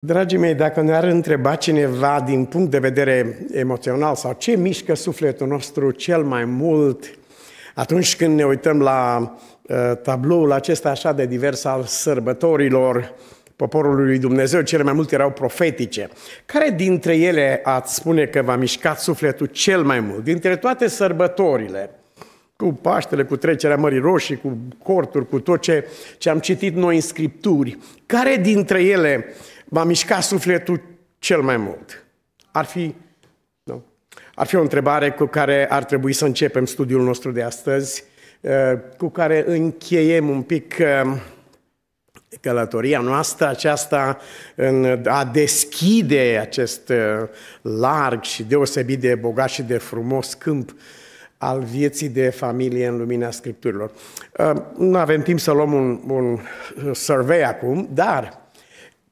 Dragii mei, dacă ne-ar întreba cineva din punct de vedere emoțional sau ce mișcă sufletul nostru cel mai mult atunci când ne uităm la uh, tabloul acesta așa de divers al sărbătorilor poporului lui Dumnezeu, cele mai multe erau profetice. Care dintre ele ați spune că v-a mișcat sufletul cel mai mult? Dintre toate sărbătorile, cu Paștele, cu trecerea Mării Roșii, cu corturi, cu tot ce, ce am citit noi în Scripturi, care dintre ele uh, m-a mișcat sufletul cel mai mult? Ar fi, nu? ar fi o întrebare cu care ar trebui să începem studiul nostru de astăzi, uh, cu care încheiem un pic uh, călătoria noastră aceasta în a deschide acest uh, larg și deosebit de bogat și de frumos câmp al vieții de familie în lumina Scripturilor. Nu avem timp să luăm un, un survey acum, dar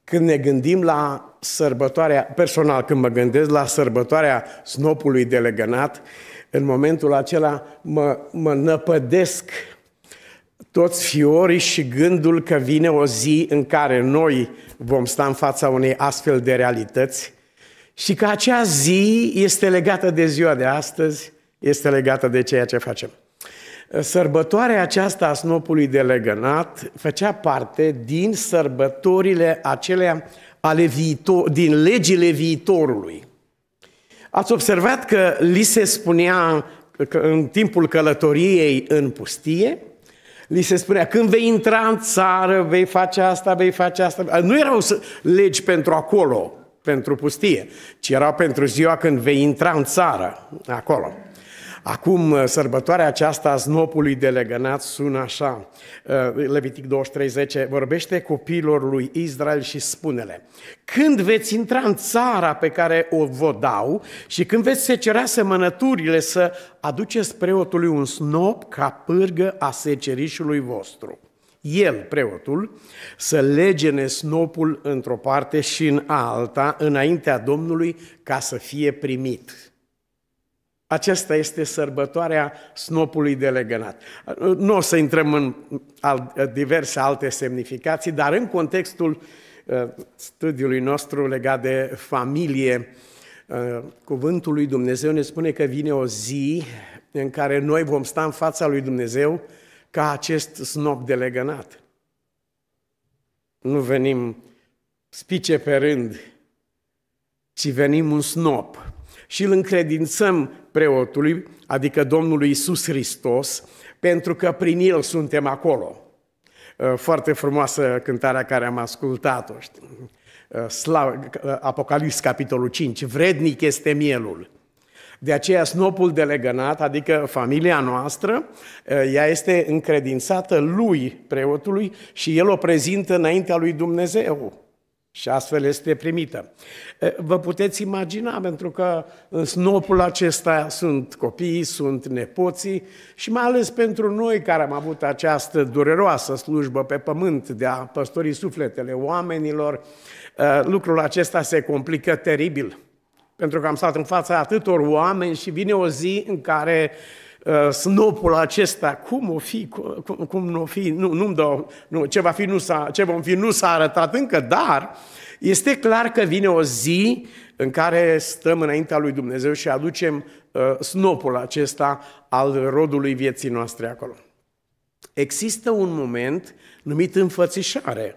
când ne gândim la sărbătoarea, personal când mă gândesc la sărbătoarea snopului legănat, în momentul acela mă, mă năpădesc toți fiorii și gândul că vine o zi în care noi vom sta în fața unei astfel de realități și că acea zi este legată de ziua de astăzi, este legată de ceea ce facem. Sărbătoarea aceasta a snopului de legănat făcea parte din sărbătorile acelea ale viitor, din legile viitorului. Ați observat că li se spunea că în timpul călătoriei în pustie, li se spunea, când vei intra în țară, vei face asta, vei face asta. Nu erau legi pentru acolo, pentru pustie, ci erau pentru ziua când vei intra în țară, acolo. Acum, uh, sărbătoarea aceasta a snopului de legănat sună așa. Uh, Levitic 23.10 vorbește copiilor lui Israel și spunele Când veți intra în țara pe care o vă dau și când veți secera semănăturile să aduceți preotului un snop ca pârgă a secerișului vostru. El, preotul, să legene snopul într-o parte și în alta, înaintea Domnului, ca să fie primit. Aceasta este sărbătoarea snopului de legănat. Nu o să intrăm în diverse alte semnificații, dar în contextul uh, studiului nostru legat de familie, uh, cuvântul lui Dumnezeu ne spune că vine o zi în care noi vom sta în fața lui Dumnezeu ca acest snop de legănat. Nu venim spice pe rând, ci venim un snop și îl încredințăm preotului, adică Domnului Isus Hristos, pentru că prin El suntem acolo. Uh, foarte frumoasă cântarea care am ascultat-o. Uh, uh, Apocalips, capitolul 5, vrednic este mielul. De aceea snopul legănat, adică familia noastră, ea este încredințată lui, preotului, și el o prezintă înaintea lui Dumnezeu și astfel este primită. Vă puteți imagina, pentru că în snopul acesta sunt copiii, sunt nepoții și mai ales pentru noi care am avut această dureroasă slujbă pe pământ de a păstori sufletele oamenilor, lucrul acesta se complică teribil. Pentru că am stat în fața atâtor oameni și vine o zi în care uh, Uh, snopul acesta, cum o fi, cum, cum nu o fi, nu, nu-mi dau, nu, ce, va fi, nu s-a, ce vom fi nu s-a arătat încă, dar este clar că vine o zi în care stăm înaintea lui Dumnezeu și aducem uh, snopul acesta al rodului vieții noastre acolo. Există un moment numit înfățișare,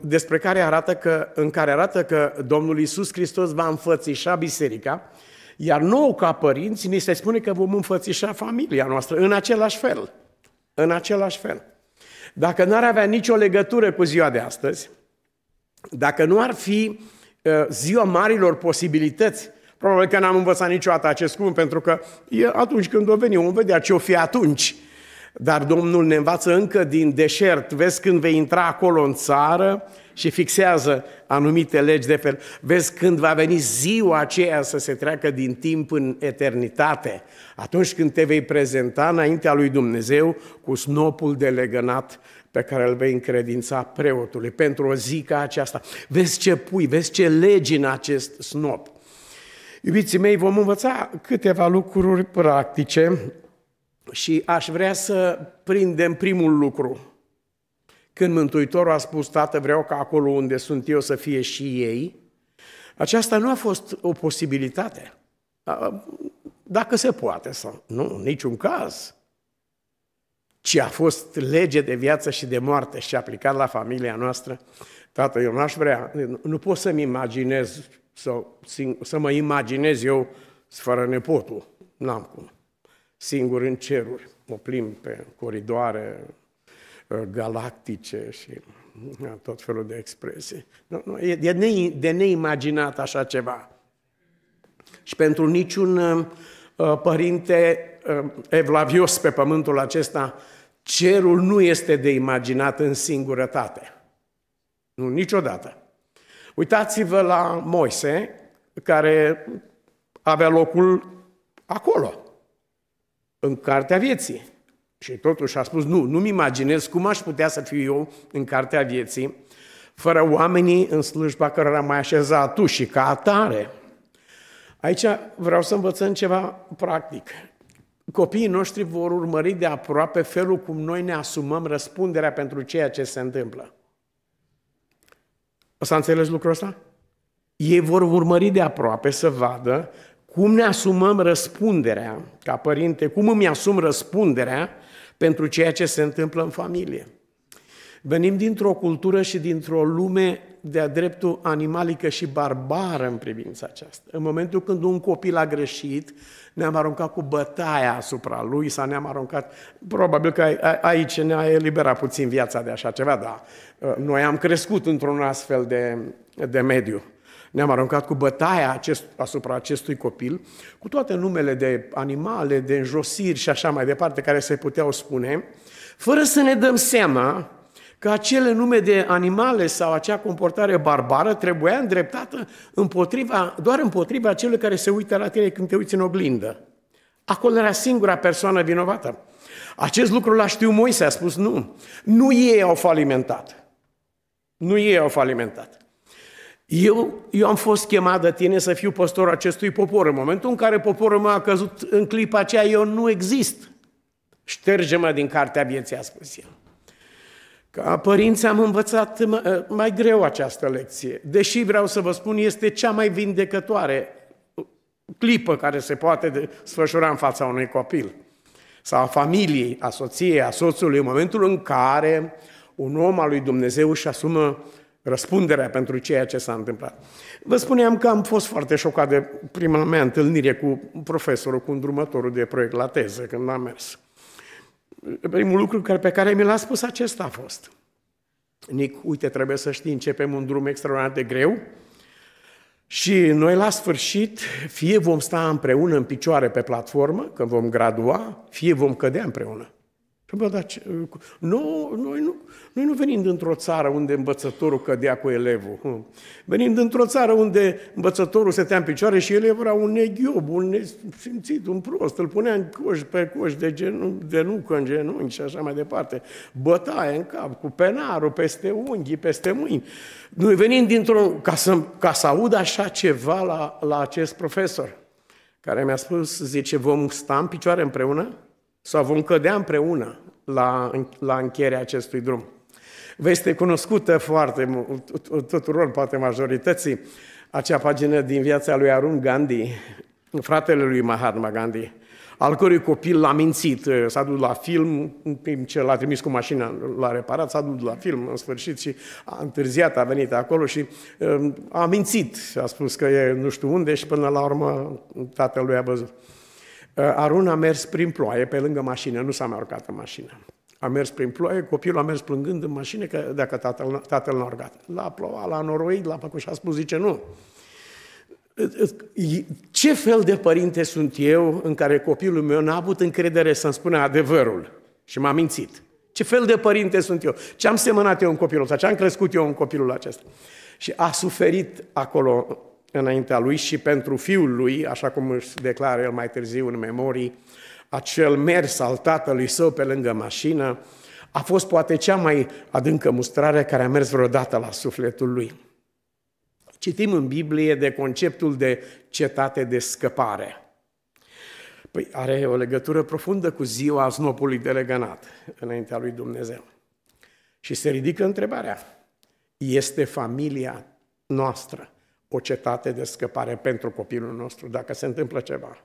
despre care arată că, în care arată că Domnul Isus Hristos va înfățișa biserica iar nouă, ca părinți, ni se spune că vom înfățișa familia noastră în același fel. În același fel. Dacă n-ar avea nicio legătură cu ziua de astăzi, dacă nu ar fi uh, ziua marilor posibilități, probabil că n-am învățat niciodată acest cuvânt, pentru că e atunci când o veni, om vedea ce o fi atunci – dar Domnul ne învață încă din deșert, vezi când vei intra acolo în țară și fixează anumite legi de fel. Vezi când va veni ziua aceea să se treacă din timp în eternitate, atunci când te vei prezenta înaintea lui Dumnezeu cu snopul de legănat pe care îl vei încredința preotului pentru o zi ca aceasta. Vezi ce pui, vezi ce legi în acest snop. Iubiții mei, vom învăța câteva lucruri practice și aș vrea să prindem primul lucru. Când Mântuitorul a spus, Tată, vreau ca acolo unde sunt eu să fie și ei, aceasta nu a fost o posibilitate. Dacă se poate sau nu, în niciun caz. Ci a fost lege de viață și de moarte și aplicat la familia noastră. Tată, eu n-aș vrea, nu pot să-mi imaginez, să, să mă imaginez eu fără nepotul. N-am cum singur în ceruri. O plimb pe coridoare uh, galactice și uh, tot felul de expresii. Nu, nu, e de, de neimaginat așa ceva. Și pentru niciun uh, părinte evlavios pe pământul acesta, cerul nu este de imaginat în singurătate. Nu, niciodată. Uitați-vă la Moise, care avea locul acolo în cartea vieții. Și totuși a spus, nu, nu-mi imaginez cum aș putea să fiu eu în cartea vieții, fără oamenii în slujba cărora m-ai așezat tu și ca atare. Aici vreau să învățăm ceva practic. Copiii noștri vor urmări de aproape felul cum noi ne asumăm răspunderea pentru ceea ce se întâmplă. O să înțelegi lucrul ăsta? Ei vor urmări de aproape să vadă cum ne asumăm răspunderea ca părinte? Cum îmi asum răspunderea pentru ceea ce se întâmplă în familie? Venim dintr-o cultură și dintr-o lume de-a dreptul animalică și barbară în privința aceasta. În momentul când un copil a greșit, ne-am aruncat cu bătaia asupra lui sau ne-am aruncat... Probabil că aici ne-a eliberat puțin viața de așa ceva, dar uh, noi am crescut într-un astfel de, de mediu. Ne-am aruncat cu bătaia acest, asupra acestui copil, cu toate numele de animale, de înjosiri și așa mai departe, care se puteau spune, fără să ne dăm seama că acele nume de animale sau acea comportare barbară trebuia îndreptată împotriva, doar împotriva celor care se uită la tine când te uiți în oglindă. Acolo era singura persoană vinovată. Acest lucru l-a știut Moise, a spus nu. Nu ei au falimentat. Nu ei au falimentat. Eu, eu am fost chemat de tine să fiu păstor acestui popor. În momentul în care poporul meu a căzut în clipa aceea, eu nu exist. Șterge-mă din cartea vieții, a spus el. Ca părinți am învățat eh, mai greu această lecție. Deși vreau să vă spun, este cea mai vindecătoare clipă care se poate desfășura în fața unui copil sau a familiei, a soției, a soțului, în momentul în care un om al lui Dumnezeu își asumă răspunderea pentru ceea ce s-a întâmplat. Vă spuneam că am fost foarte șocat de prima mea întâlnire cu profesorul, cu îndrumătorul de proiect la teză, când am mers. Primul lucru pe care mi l-a spus acesta a fost. Nic, uite, trebuie să știi, începem un drum extraordinar de greu și noi la sfârșit fie vom sta împreună în picioare pe platformă, când vom gradua, fie vom cădea împreună. Bă, dar ce, nu, noi, nu, noi nu venim dintr-o țară unde învățătorul cădea cu elevul. Venim dintr-o țară unde învățătorul stătea în picioare și elevul era un neghiob, un nesimțit, un prost. Îl punea în coș pe coș, de, genu, de nucă în genunchi și așa mai departe. Bătaie în cap, cu penarul, peste unghii, peste mâini. Noi venim dintr-un... Ca să, ca să aud așa ceva la, la acest profesor care mi-a spus, zice, vom sta în picioare împreună sau vom cădea împreună la, la încheierea acestui drum. Vă este cunoscută foarte mult, tuturor, poate majorității, acea pagină din viața lui Arun Gandhi, fratele lui Mahatma Gandhi, al cărui copil l-a mințit, s-a dus la film, în timp ce l-a trimis cu mașina, l-a reparat, s-a dus la film în sfârșit și a întârziat, a venit acolo și um, a mințit, a spus că e nu știu unde și până la urmă tatălui a văzut. Eh, Arun a mers prin ploaie, pe lângă mașină, nu s-a mai urcat în mașină. A mers prin ploaie, copilul a mers plângând în mașină că dacă tatăl, tatăl n-a urcat. L-a plouat, l-a noroit, l-a făcut și a spus, zice, nu. Ce fel de părinte sunt eu în care copilul meu n-a avut încredere să-mi spună adevărul și m-a mințit? Ce fel de părinte sunt eu? Ce am semănat eu în copilul ăsta? Ce am crescut eu în copilul acesta? Și a suferit acolo înaintea lui și pentru fiul lui, așa cum își declară el mai târziu în memorii, acel mers al tatălui său pe lângă mașină a fost poate cea mai adâncă mustrare care a mers vreodată la sufletul lui. Citim în Biblie de conceptul de cetate de scăpare. Păi are o legătură profundă cu ziua snopului deleganat înaintea lui Dumnezeu. Și se ridică întrebarea, este familia noastră o cetate de scăpare pentru copilul nostru dacă se întâmplă ceva.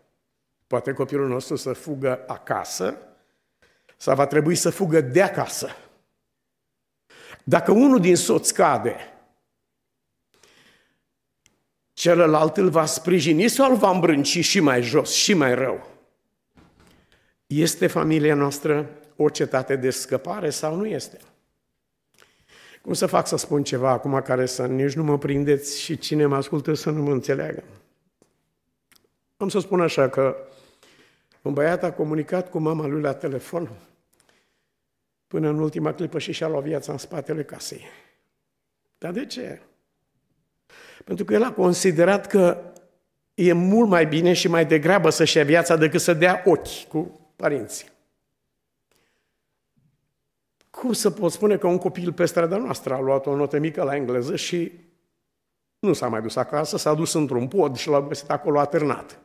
Poate copilul nostru să fugă acasă sau va trebui să fugă de acasă. Dacă unul din soți cade, celălalt îl va sprijini sau îl va îmbrânci și mai jos, și mai rău? Este familia noastră o cetate de scăpare sau nu este? Cum să fac să spun ceva acum care să nici nu mă prindeți și cine mă ascultă să nu mă înțeleagă? Am să spun așa că un băiat a comunicat cu mama lui la telefon până în ultima clipă și și-a luat viața în spatele casei. Dar de ce? Pentru că el a considerat că e mult mai bine și mai degrabă să-și ia viața decât să dea ochi cu părinții. Cum să pot spune că un copil pe strada noastră a luat o notă mică la engleză și nu s-a mai dus acasă, s-a dus într-un pod și l-a găsit acolo atârnat.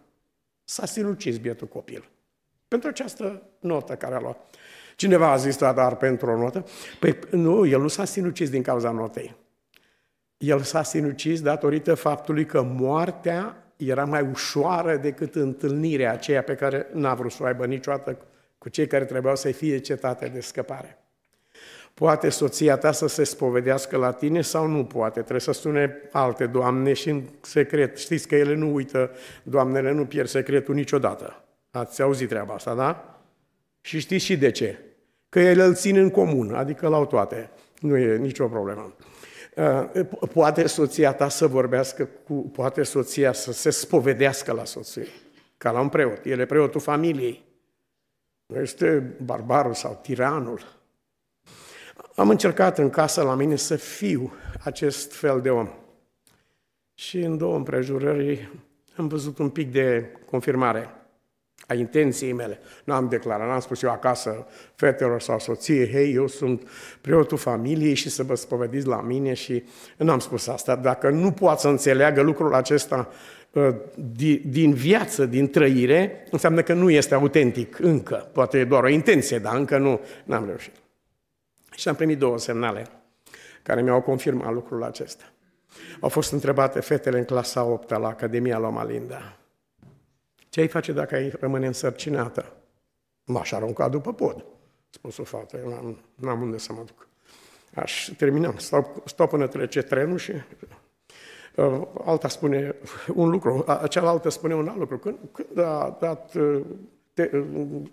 S-a sinucis bietul copil. Pentru această notă care a luat. Cineva a zis, da, dar pentru o notă? Păi nu, el nu s-a sinucis din cauza notei. El s-a sinucis datorită faptului că moartea era mai ușoară decât întâlnirea aceea pe care n-a vrut să o aibă niciodată cu cei care trebuiau să-i fie cetate de scăpare. Poate soția ta să se spovedească la tine sau nu poate. Trebuie să sune alte doamne și în secret. Știți că ele nu uită, doamnele nu pierd secretul niciodată. Ați auzit treaba asta, da? Și știți și de ce. Că ele îl țin în comun, adică la toate. Nu e nicio problemă. Uh, poate soția ta să vorbească cu, poate soția să se spovedească la soție, ca la un preot. El e preotul familiei. Nu este barbarul sau tiranul. Am încercat în casă la mine să fiu acest fel de om. Și în două împrejurări am văzut un pic de confirmare a intenției mele. Nu am declarat, n-am spus eu acasă fetelor sau soției, hei, eu sunt preotul familiei și să vă spovediți la mine și n-am spus asta. Dacă nu poate să înțeleagă lucrul acesta ă, din viață, din trăire, înseamnă că nu este autentic încă. Poate e doar o intenție, dar încă nu am reușit. Și am primit două semnale care mi-au confirmat lucrul acesta. Au fost întrebate fetele în clasa 8 la Academia Loma Linda. Ce ai face dacă ai rămâne însărcinată? M-aș arunca după pod, spus o fată, eu n-am, n-am unde să mă duc. Aș termina. stau, stau până trece trenul și uh, alta spune un lucru, a, cealaltă spune un alt lucru. Când, când a dat uh, te, uh,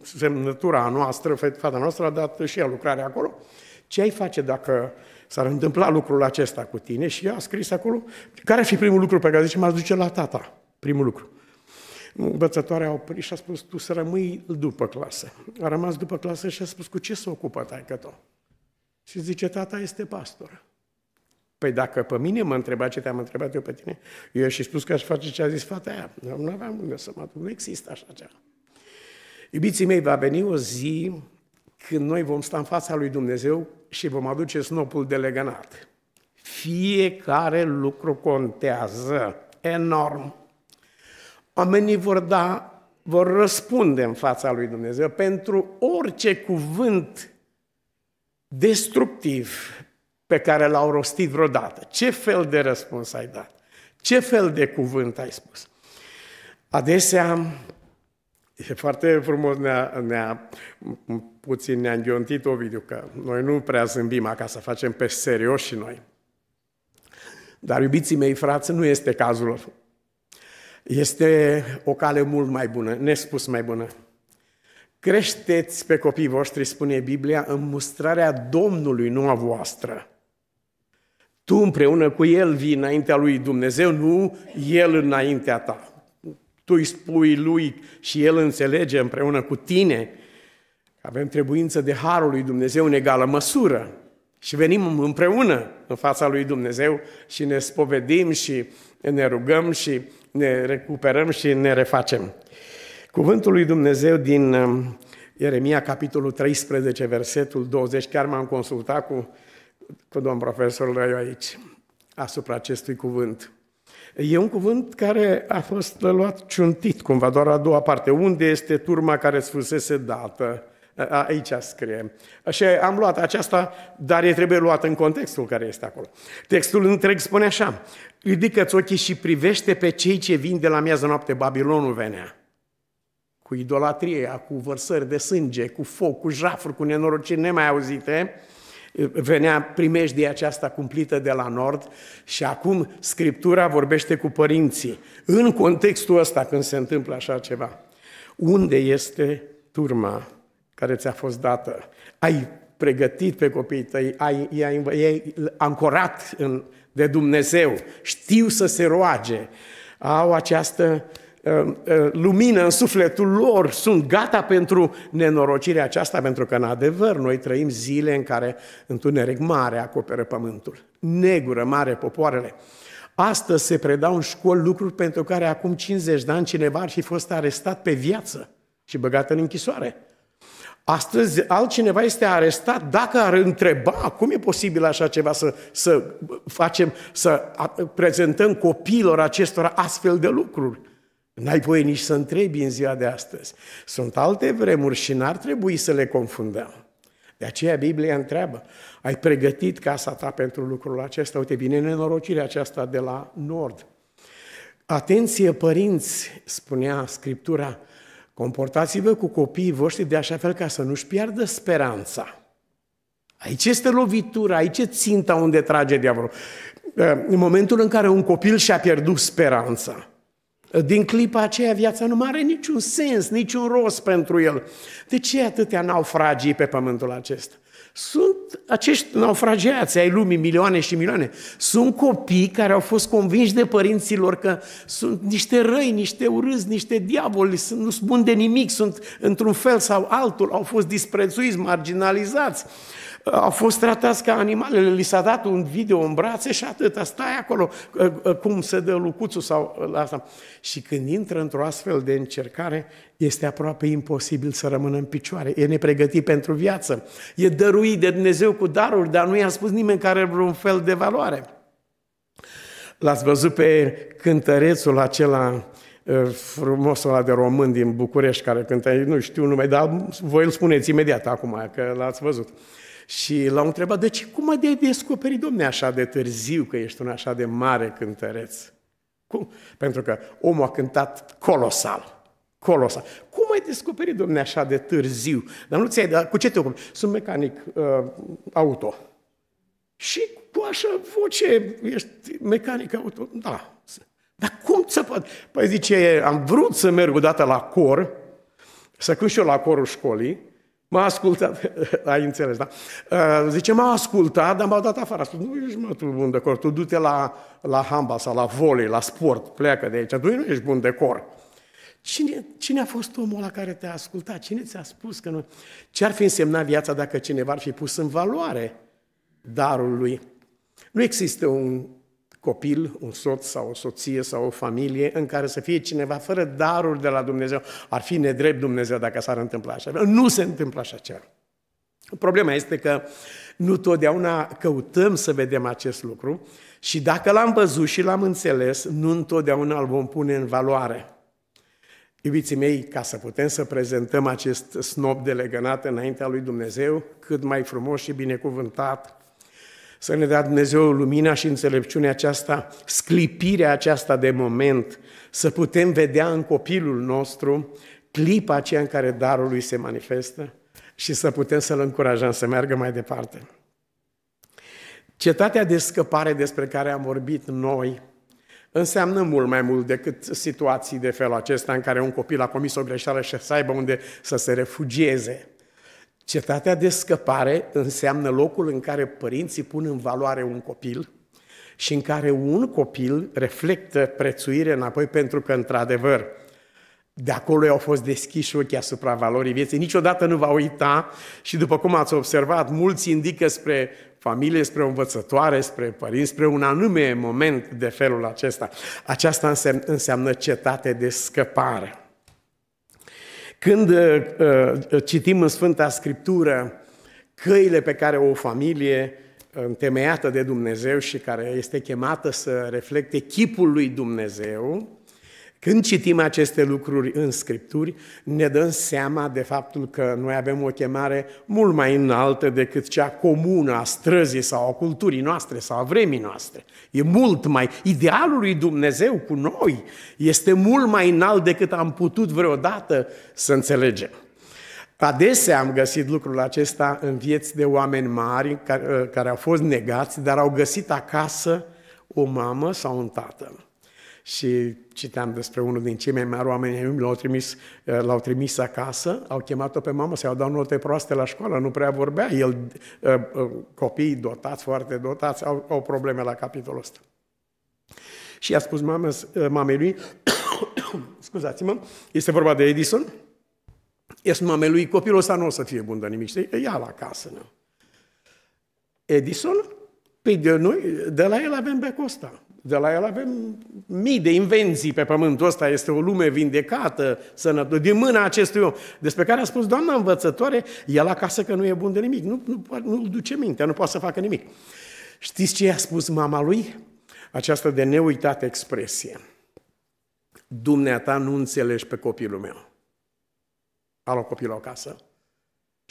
semnătura noastră, fata noastră a dat și ea lucrarea acolo, uh, ce ai face dacă s-ar întâmpla lucrul acesta cu tine? Și eu a scris acolo, care ar fi primul lucru pe care zice, m-aș duce la tata, primul lucru. Învățătoarea a oprit și a spus, tu să rămâi după clasă. A rămas după clasă și a spus, cu ce se ocupă taică tău? Și zice, tata este pastor. Păi dacă pe mine mă întreba ce te-am întrebat eu pe tine, eu și spus că aș face ce a zis fata aia. Nu aveam unde să mă duc, nu există așa ceva. Iubiții mei, va veni o zi când noi vom sta în fața lui Dumnezeu și vom aduce snopul de legănat. Fiecare lucru contează enorm. Oamenii vor da, vor răspunde în fața lui Dumnezeu pentru orice cuvânt destructiv pe care l-au rostit vreodată. Ce fel de răspuns ai dat? Ce fel de cuvânt ai spus? Adesea E foarte frumos ne-a, ne-a puțin ne-a înghiontit Ovidiu, că noi nu prea zâmbim acasă, facem pe serios și noi. Dar, iubiții mei, frați, nu este cazul lor. Este o cale mult mai bună, nespus mai bună. Creșteți pe copiii voștri, spune Biblia, în mustrarea Domnului, nu a voastră. Tu împreună cu El vii înaintea lui Dumnezeu, nu El înaintea ta tu îi spui lui și el înțelege împreună cu tine că avem trebuință de harul lui Dumnezeu în egală măsură și venim împreună în fața lui Dumnezeu și ne spovedim și ne rugăm și ne recuperăm și ne refacem. Cuvântul lui Dumnezeu din um, Ieremia, capitolul 13, versetul 20, chiar m-am consultat cu, cu domn profesorul Răiu aici asupra acestui cuvânt. E un cuvânt care a fost luat ciuntit, cumva, doar a doua parte. Unde este turma care îți fusese dată? Aici scrie. Și am luat aceasta, dar e trebuie luat în contextul care este acolo. Textul întreg spune așa. Ridică-ți ochii și privește pe cei ce vin de la miază noapte. Babilonul venea cu idolatrie, cu vărsări de sânge, cu foc, cu jafuri, cu nenorociri nemai auzite, venea primejdia aceasta cumplită de la nord și acum Scriptura vorbește cu părinții. În contextul ăsta când se întâmplă așa ceva, unde este turma care ți-a fost dată? Ai pregătit pe copiii tăi, ai, i-ai, i-ai ancorat în, de Dumnezeu, știu să se roage, au această Ehm, ehm, lumină în sufletul lor, sunt gata pentru nenorocirea aceasta, pentru că, în adevăr, noi trăim zile în care întuneric mare acoperă pământul, negură mare popoarele. Astăzi se predau în școli lucruri pentru care acum 50 de ani cineva ar fi fost arestat pe viață și băgat în închisoare. Astăzi altcineva este arestat dacă ar întreba cum e posibil așa ceva să, să facem, să prezentăm copiilor acestora astfel de lucruri. N-ai voie nici să întrebi în ziua de astăzi. Sunt alte vremuri și n-ar trebui să le confundăm. De aceea Biblia întreabă, ai pregătit casa ta pentru lucrul acesta? Uite, vine nenorocirea aceasta de la nord. Atenție, părinți, spunea Scriptura, comportați-vă cu copiii voștri de așa fel ca să nu-și piardă speranța. Aici este lovitura, aici e ținta unde trage diavolul. În momentul în care un copil și-a pierdut speranța, din clipa aceea viața nu are niciun sens, niciun rost pentru el. De ce atâtea naufragii pe pământul acesta? Sunt acești naufragiați ai lumii, milioane și milioane. Sunt copii care au fost convinși de părinților că sunt niște răi, niște urâți, niște diavoli, sunt, nu sunt buni de nimic, sunt într-un fel sau altul, au fost disprețuiți, marginalizați. Au fost tratați ca animalele, li s-a dat un video în brațe și atât, stai acolo, cum se dă lucuțul sau la asta. Și când intră într-o astfel de încercare, este aproape imposibil să rămână în picioare. E nepregătit pentru viață. E dăruit de Dumnezeu cu daruri, dar nu i-a spus nimeni care are vreun fel de valoare. L-ați văzut pe cântărețul acela frumosul ăla de român din București care cântă, nu știu numai, dar voi îl spuneți imediat acum, că l-ați văzut. Uh, și l-au întrebat, de ce, cum ai descoperit, domne, așa de târziu că ești un așa de mare cântăreț? Cum? Pentru că omul a cântat colosal. Colosal. Cum ai descoperit, domne, așa de târziu? Dar nu ți-ai dat, cu ce te ocupi? Sunt mecanic uh, auto. Și cu așa voce, ești mecanic auto? Da. Dar cum să pot? Păi zice, am vrut să merg odată la cor, să cânt și eu la corul școlii, M-a ascultat, ai înțeles, da? Uh, zice, m-a ascultat, dar m-a dat afară. Spus, nu ești, mă, tu bun de cor, tu du-te la, la hamba sau la volei, la sport, pleacă de aici, tu nu ești bun de cor. Cine, cine a fost omul la care te-a ascultat? Cine ți-a spus că nu? Ce ar fi însemnat viața dacă cineva ar fi pus în valoare darul lui? Nu există un copil, un soț sau o soție sau o familie în care să fie cineva fără darul de la Dumnezeu. Ar fi nedrept Dumnezeu dacă s-ar întâmpla așa. Nu se întâmplă așa ceva. Problema este că nu totdeauna căutăm să vedem acest lucru și dacă l-am văzut și l-am înțeles, nu întotdeauna îl vom pune în valoare. Iubiții mei, ca să putem să prezentăm acest snob de legănat înaintea lui Dumnezeu, cât mai frumos și binecuvântat, să ne dea Dumnezeu lumina și înțelepciunea aceasta, sclipirea aceasta de moment, să putem vedea în copilul nostru clipa aceea în care darul lui se manifestă și să putem să-l încurajăm să meargă mai departe. Cetatea de scăpare despre care am vorbit noi înseamnă mult mai mult decât situații de felul acesta în care un copil a comis o greșeală și să aibă unde să se refugieze. Cetatea de scăpare înseamnă locul în care părinții pun în valoare un copil și în care un copil reflectă prețuire înapoi pentru că, într-adevăr, de acolo i-au fost deschiși ochii asupra valorii vieții. Niciodată nu va uita și după cum ați observat, mulți indică spre familie, spre o învățătoare, spre părinți, spre un anume moment de felul acesta. Aceasta înseamnă cetate de scăpare. Când uh, uh, citim în Sfânta Scriptură căile pe care o familie uh, întemeiată de Dumnezeu și care este chemată să reflecte chipul lui Dumnezeu, când citim aceste lucruri în Scripturi, ne dăm seama de faptul că noi avem o chemare mult mai înaltă decât cea comună a străzii sau a culturii noastre sau a vremii noastre. E mult mai... Idealul lui Dumnezeu cu noi este mult mai înalt decât am putut vreodată să înțelegem. Adesea am găsit lucrul acesta în vieți de oameni mari care, care au fost negați, dar au găsit acasă o mamă sau un tată și citeam despre unul din cei mai mari oameni, l-au trimis, eh, l-au trimis acasă, au chemat-o pe mamă să-i au dat note proaste la școală, nu prea vorbea, el, eh, eh, copiii dotați, foarte dotați, au, au probleme la capitolul ăsta. Și a spus mama, mamei lui, scuzați-mă, este vorba de Edison, este mamei lui, copilul ăsta nu o să fie bun de nimic, știi? ia la casă. Nu? Edison, Păi de noi, de la el avem becul ăsta. De la el avem mii de invenții pe pământul ăsta, este o lume vindecată, sănătoasă, din mâna acestui om, despre care a spus doamna învățătoare, el acasă că nu e bun de nimic, nu, nu, nu duce mintea, nu poate să facă nimic. Știți ce i-a spus mama lui? Această de neuitat expresie. Dumneata nu înțelegi pe copilul meu. A luat copilul acasă,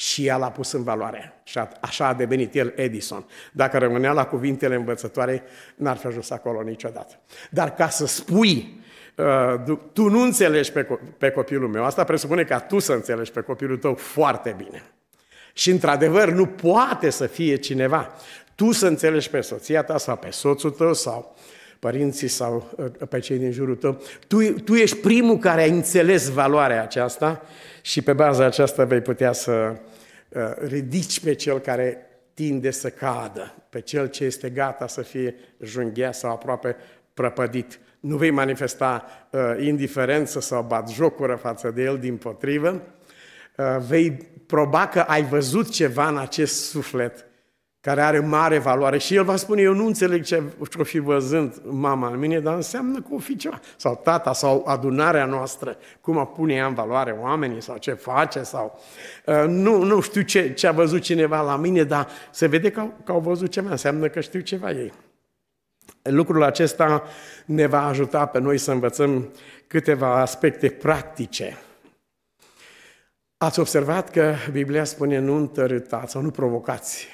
și el a pus în valoare. Și a, așa a devenit el Edison. Dacă rămânea la cuvintele învățătoare, n-ar fi ajuns acolo niciodată. Dar ca să spui, uh, tu nu înțelegi pe, pe copilul meu, asta presupune ca tu să înțelegi pe copilul tău foarte bine. Și într-adevăr nu poate să fie cineva. Tu să înțelegi pe soția ta sau pe soțul tău sau uh, părinții sau ă, pe cei din jurul tău. Tu, tu ești primul care ai înțeles valoarea aceasta și pe baza aceasta vei putea să ă, ridici pe cel care tinde să cadă, pe cel ce este gata să fie junghea sau aproape prăpădit. Nu vei manifesta uh, indiferență sau jocură față de el, din potrivă. Uh, vei proba că ai văzut ceva în acest suflet care are mare valoare și el va spune, eu nu înțeleg ce o fi văzând mama în mine, dar înseamnă că o fi ceva. Sau tata, sau adunarea noastră, cum a pune ea în valoare oamenii, sau ce face, sau ă, nu, nu știu ce, ce a văzut cineva la mine, dar se vede că, că au văzut ceva, înseamnă că știu ceva ei. Lucrul acesta ne va ajuta pe noi să învățăm câteva aspecte practice. Ați observat că Biblia spune nu întărâtați sau nu provocați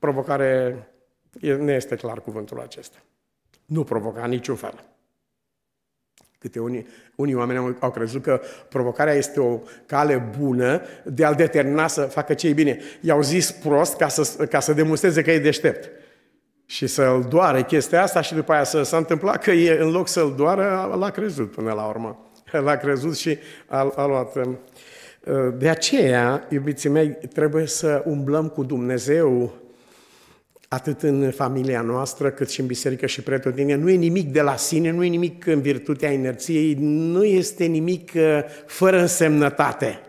Provocare, ne este clar cuvântul acesta. Nu provoca niciun fel. Câte unii, unii oameni au, au crezut că provocarea este o cale bună de a-l determina să facă ce bine. I-au zis prost ca să, ca să demonstreze că e deștept. Și să-l doare chestia asta și după aia să s-a întâmplat că e, în loc să-l doară, l-a crezut până la urmă. L-a crezut și a, a luat. Um, uh, de aceea, iubiții mei, trebuie să umblăm cu Dumnezeu atât în familia noastră, cât și în biserică și pretutine, nu e nimic de la sine, nu e nimic în virtutea inerției, nu este nimic uh, fără însemnătate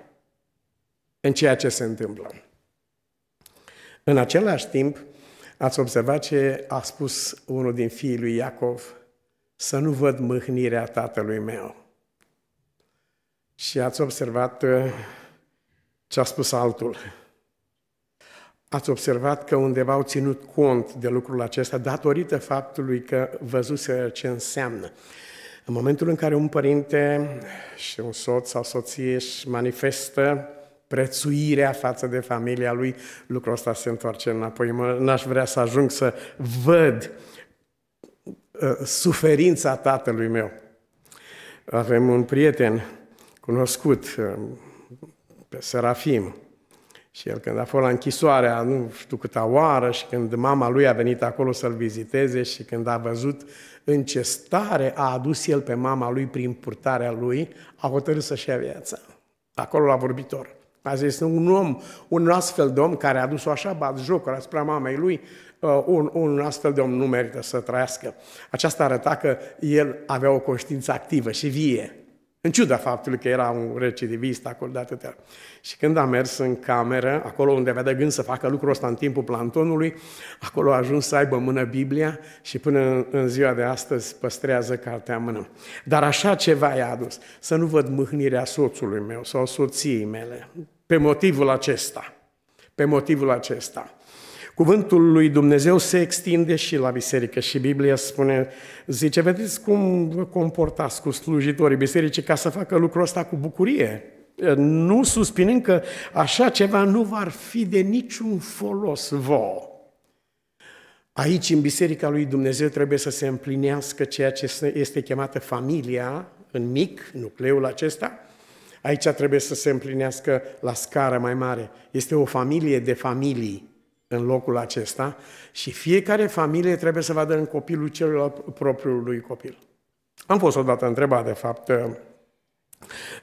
în ceea ce se întâmplă. În același timp, ați observat ce a spus unul din fiii lui Iacov, să nu văd mâhnirea tatălui meu. Și ați observat uh, ce a spus altul, Ați observat că undeva au ținut cont de lucrul acesta datorită faptului că văzuse ce înseamnă. În momentul în care un părinte și un soț sau soție își manifestă prețuirea față de familia lui, lucrul ăsta se întoarce înapoi. Mă, n-aș vrea să ajung să văd uh, suferința tatălui meu. Avem un prieten cunoscut, uh, pe Serafim, și el când a fost la închisoarea, nu știu câta oară, și când mama lui a venit acolo să-l viziteze și când a văzut în ce stare a adus el pe mama lui prin purtarea lui, a hotărât să-și ia viața. Acolo la vorbitor. A zis, un om, un astfel de om care a dus-o așa bat jocul asupra mamei lui, uh, un, un astfel de om nu merită să trăiască. Aceasta arăta că el avea o conștiință activă și vie. În ciuda faptului că era un recidivist acolo de atâtea. Și când a mers în cameră, acolo unde avea de gând să facă lucrul ăsta în timpul plantonului, acolo a ajuns să aibă în mână Biblia și până în ziua de astăzi păstrează cartea în mână. Dar așa ceva i-a adus, să nu văd mâhnirea soțului meu sau soției mele, pe motivul acesta. Pe motivul acesta. Cuvântul lui Dumnezeu se extinde și la biserică și Biblia spune, zice, vedeți cum vă comportați cu slujitorii bisericii ca să facă lucrul ăsta cu bucurie. Nu suspinând că așa ceva nu va fi de niciun folos vouă. Aici, în Biserica lui Dumnezeu, trebuie să se împlinească ceea ce este chemată familia, în mic, nucleul acesta. Aici trebuie să se împlinească la scară mai mare. Este o familie de familii în locul acesta și fiecare familie trebuie să vadă în copilul celălalt propriului copil. Am fost odată întrebat, de fapt, uh,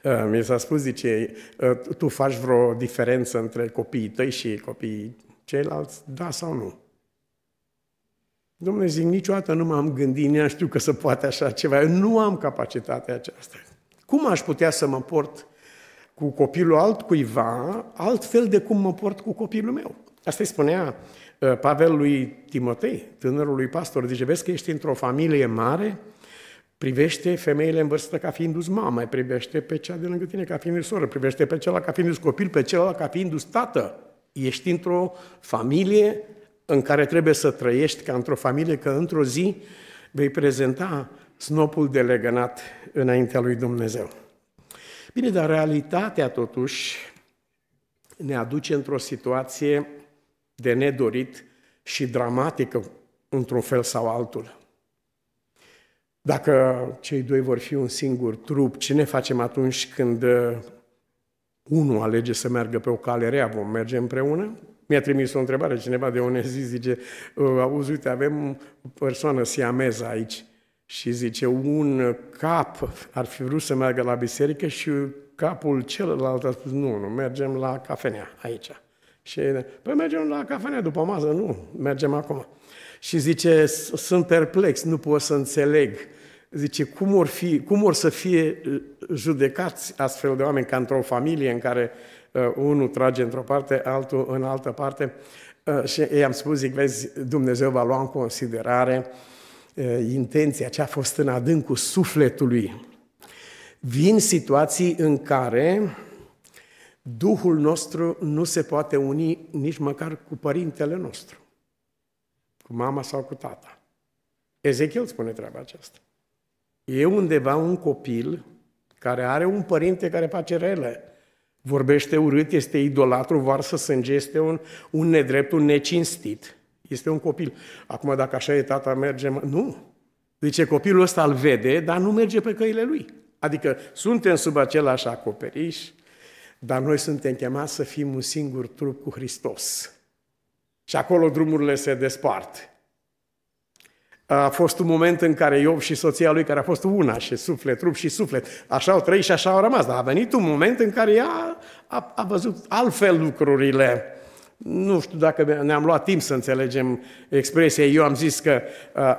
uh, mi s-a spus, zice, uh, tu faci vreo diferență între copiii tăi și copiii ceilalți, da sau nu? Domnule, zic, niciodată nu m-am gândit, nu știu că se poate așa ceva, eu nu am capacitatea aceasta. Cum aș putea să mă port cu copilul altcuiva, altfel de cum mă port cu copilul meu? Asta îi spunea ă, Pavel lui Timotei, tânărului pastor, zice, vezi că ești într-o familie mare, privește femeile în vârstă ca fiindu-ți mama, privește pe cea de lângă tine ca fiindu-ți soră, privește pe celălalt ca fiindu-ți copil, pe celălalt ca fiindu-ți tată. Ești într-o familie în care trebuie să trăiești ca într-o familie, că într-o zi vei prezenta snopul de legănat înaintea lui Dumnezeu. Bine, dar realitatea totuși ne aduce într-o situație de nedorit și dramatică într-un fel sau altul. Dacă cei doi vor fi un singur trup, ce ne facem atunci când uh, unul alege să meargă pe o cale rea? Vom merge împreună? Mi-a trimis o întrebare cineva de unde zi, zice, uh, auzi, uite, avem o persoană siameză aici și zice, un cap ar fi vrut să meargă la biserică și capul celălalt a spus, nu, nu, mergem la cafenea aici. Și, păi mergem la cafenea după masă, nu, mergem acum. Și zice, sunt perplex, nu pot să înțeleg. Zice, cum or, fi, cum or să fie uh, judecați astfel de oameni, ca într-o familie în care uh, unul trage într-o parte, altul în altă parte. Uh, și i-am spus, zic, vezi, Dumnezeu va lua în considerare uh, intenția ce a fost în adâncul sufletului. Vin situații în care Duhul nostru nu se poate uni nici măcar cu părintele nostru, cu mama sau cu tata. Ezechiel spune treaba aceasta. E undeva un copil care are un părinte care face rele, vorbește urât, este idolatru, varsă sânge, este un, un nedrept, un necinstit. Este un copil. Acum, dacă așa e, tata merge... Nu! Zice, copilul ăsta îl vede, dar nu merge pe căile lui. Adică suntem sub același acoperiș, dar noi suntem chemați să fim un singur trup cu Hristos. Și acolo drumurile se despart. A fost un moment în care Iov și soția lui, care a fost una și suflet, trup și suflet, așa au trăit și așa au rămas, dar a venit un moment în care ea a, a văzut altfel lucrurile. Nu știu dacă ne-am luat timp să înțelegem expresia. Eu am zis că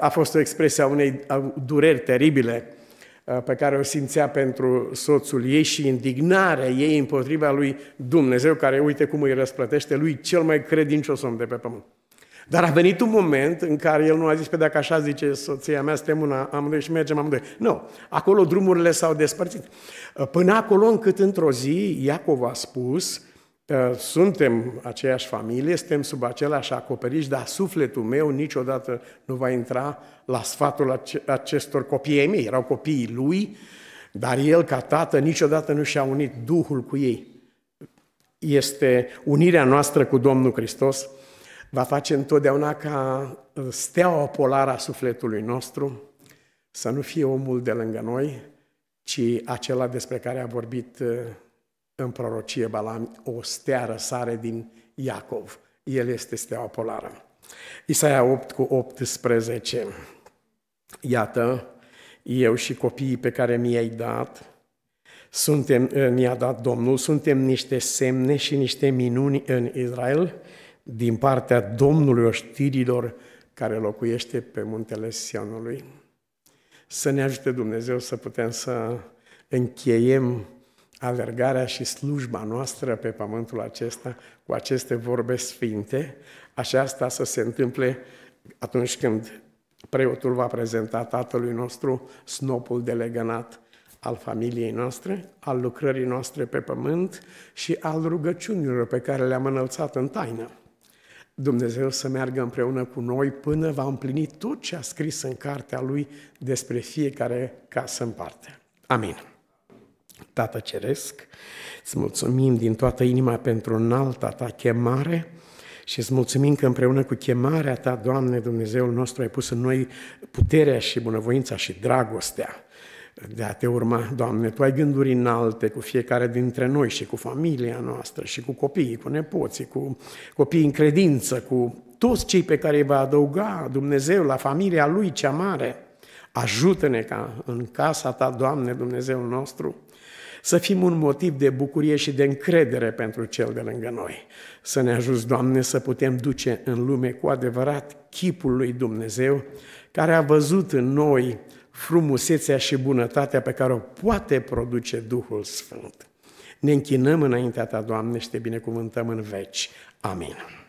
a fost o expresie a unei dureri teribile Uh, pe care o simțea pentru soțul ei și indignarea ei împotriva lui Dumnezeu, care uite cum îi răsplătește lui cel mai credincios om de pe pământ. Dar a venit un moment în care el nu a zis, pe dacă așa zice soția mea, suntem una amândoi și mergem amândoi. Nu, acolo drumurile s-au despărțit. Uh, până acolo încât într-o zi Iacov a spus, Eh, suntem aceeași familie, suntem sub același acoperiș, dar sufletul meu niciodată nu va intra la sfatul acestor copii ai mei. Erau copiii lui, dar el ca tată niciodată nu și-a unit Duhul cu ei. Este unirea noastră cu Domnul Hristos, va face întotdeauna ca eh, steaua polară a sufletului nostru să nu fie omul de lângă noi, ci acela despre care a vorbit eh, în prorocie Balam o stea răsare din Iacov. El este steaua polară. Isaia 8 cu 18. Iată, eu și copiii pe care mi-ai dat, suntem, eh, mi-a dat Domnul, suntem niște semne și niște minuni în Israel din partea Domnului oștirilor care locuiește pe muntele Sionului. Să ne ajute Dumnezeu să putem să încheiem alergarea și slujba noastră pe pământul acesta cu aceste vorbe sfinte, așa asta să se întâmple atunci când preotul va prezenta Tatălui nostru snopul legănat al familiei noastre, al lucrării noastre pe pământ și al rugăciunilor pe care le-am înălțat în taină. Dumnezeu să meargă împreună cu noi până va împlini tot ce a scris în cartea Lui despre fiecare casă în parte. Amin. Tată Ceresc, îți mulțumim din toată inima pentru înalta ta chemare și îți mulțumim că împreună cu chemarea ta, Doamne Dumnezeul nostru, ai pus în noi puterea și bunăvoința și dragostea de a te urma, Doamne, Tu ai gânduri înalte cu fiecare dintre noi și cu familia noastră și cu copiii, cu nepoții, cu copiii în credință, cu toți cei pe care îi va adăuga Dumnezeu la familia Lui cea mare. Ajută-ne ca în casa Ta, Doamne Dumnezeul nostru, să fim un motiv de bucurie și de încredere pentru cel de lângă noi. Să ne ajuți, Doamne, să putem duce în lume cu adevărat chipul lui Dumnezeu, care a văzut în noi frumusețea și bunătatea pe care o poate produce Duhul Sfânt. Ne închinăm înaintea Ta, Doamne, și Te binecuvântăm în veci. Amin.